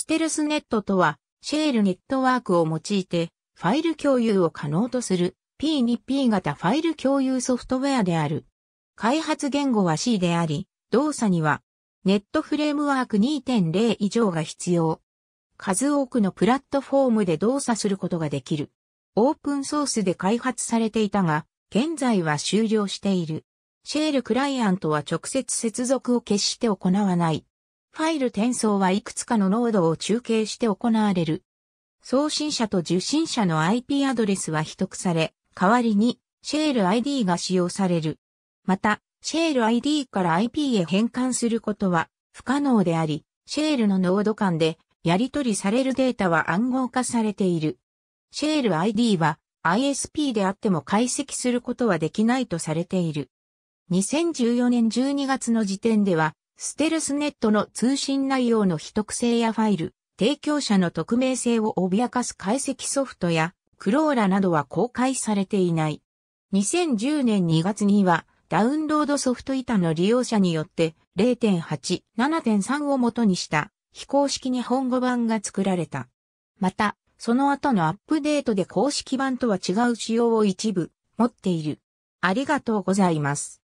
ステルスネットとは、シェールネットワークを用いて、ファイル共有を可能とする P2P 型ファイル共有ソフトウェアである。開発言語は C であり、動作には、ネットフレームワーク2.0以上が必要。数多くのプラットフォームで動作することができる。オープンソースで開発されていたが、現在は終了している。シェールクライアントは直接接続を決して行わない。ファイル転送はいくつかのノードを中継して行われる。送信者と受信者の IP アドレスは取得され、代わりにシェール ID が使用される。また、シェール ID から IP へ変換することは不可能であり、シェールのノード間でやり取りされるデータは暗号化されている。シェール ID は ISP であっても解析することはできないとされている。2014年12月の時点ではステルスネットの通信内容の秘匿性やファイル、提供者の匿名性を脅かす解析ソフトや、クローラなどは公開されていない。2010年2月には、ダウンロードソフト板の利用者によって0.8、7.3を元にした非公式日本語版が作られた。また、その後のアップデートで公式版とは違う仕様を一部持っている。ありがとうございます。